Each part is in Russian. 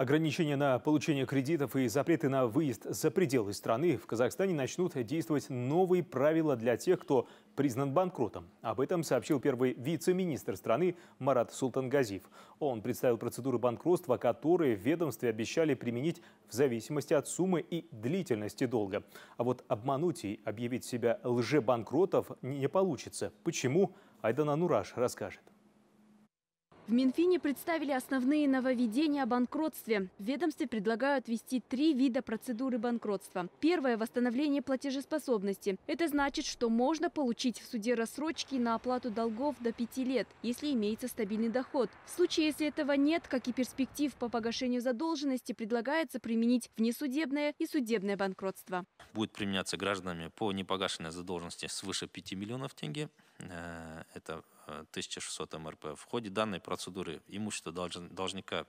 Ограничения на получение кредитов и запреты на выезд за пределы страны в Казахстане начнут действовать новые правила для тех, кто признан банкротом. Об этом сообщил первый вице-министр страны Марат Султангазиев. Он представил процедуры банкротства, которые в ведомстве обещали применить в зависимости от суммы и длительности долга. А вот обмануть и объявить себя лжебанкротов не получится. Почему? Айдана Нураш расскажет. В Минфине представили основные нововведения о банкротстве. В ведомстве предлагают ввести три вида процедуры банкротства. Первое – восстановление платежеспособности. Это значит, что можно получить в суде рассрочки на оплату долгов до пяти лет, если имеется стабильный доход. В случае, если этого нет, как и перспектив по погашению задолженности, предлагается применить внесудебное и судебное банкротство. Будет применяться гражданами по непогашенной задолженности свыше 5 миллионов тенге. Э, это 1600 э, МРП. В ходе данной процедуры процедуры имущество должника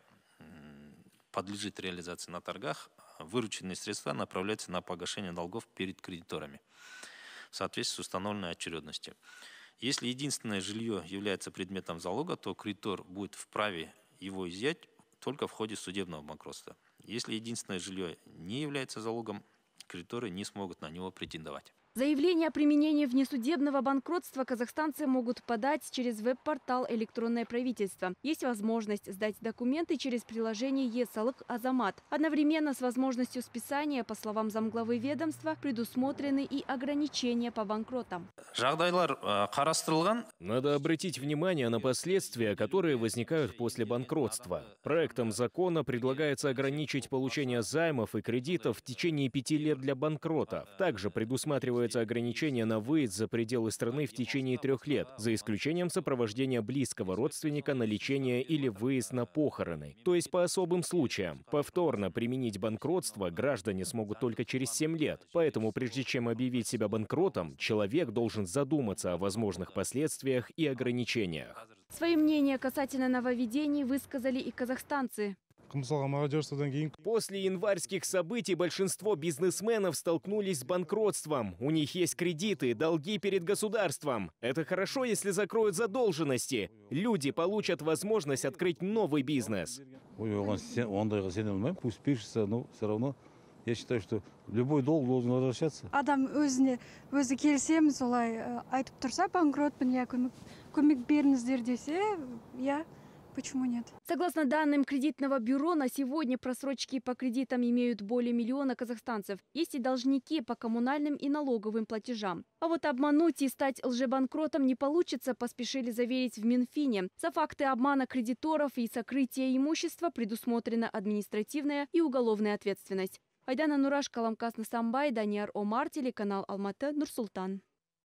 подлежит реализации на торгах, а вырученные средства направляются на погашение долгов перед кредиторами в соответствии с установленной очередностью. Если единственное жилье является предметом залога, то кредитор будет вправе его изъять только в ходе судебного банкротства. Если единственное жилье не является залогом, кредиторы не смогут на него претендовать. Заявление о применении внесудебного банкротства казахстанцы могут подать через веб-портал «Электронное правительство». Есть возможность сдать документы через приложение «Есалык Азамат». Одновременно с возможностью списания, по словам замглавы ведомства, предусмотрены и ограничения по банкротам. Э, Надо обратить внимание на последствия, которые возникают после банкротства. Проектом закона предлагается ограничить получение займов и кредитов в течение пяти лет для банкрота. Также предусматривается накладывается ограничение на выезд за пределы страны в течение трех лет, за исключением сопровождения близкого родственника на лечение или выезд на похороны, то есть по особым случаям. Повторно применить банкротство граждане смогут только через семь лет, поэтому прежде чем объявить себя банкротом, человек должен задуматься о возможных последствиях и ограничениях. Свои мнения касательно нововведений высказали и казахстанцы. После январских событий большинство бизнесменов столкнулись с банкротством. У них есть кредиты, долги перед государством. Это хорошо, если закроют задолженности. Люди получат возможность открыть новый бизнес. Пусть пишется, но все равно я считаю, что любой долг должен возвращаться. Адам өзіне өзі келісеміз олай э, айтып тұрса банкротпын иә көмек көмек беріңіздер десе я. Почему нет? Согласно данным кредитного бюро, на сегодня просрочки по кредитам имеют более миллиона казахстанцев. Есть и должники по коммунальным и налоговым платежам. А вот обмануть и стать лжебанкротом не получится, поспешили заверить в Минфине. За факты обмана кредиторов и сокрытия имущества предусмотрена административная и уголовная ответственность. Айдана Нураш, Каламкас Насамбай, Даниар Омар, телеканал Алматы, Нурсултан.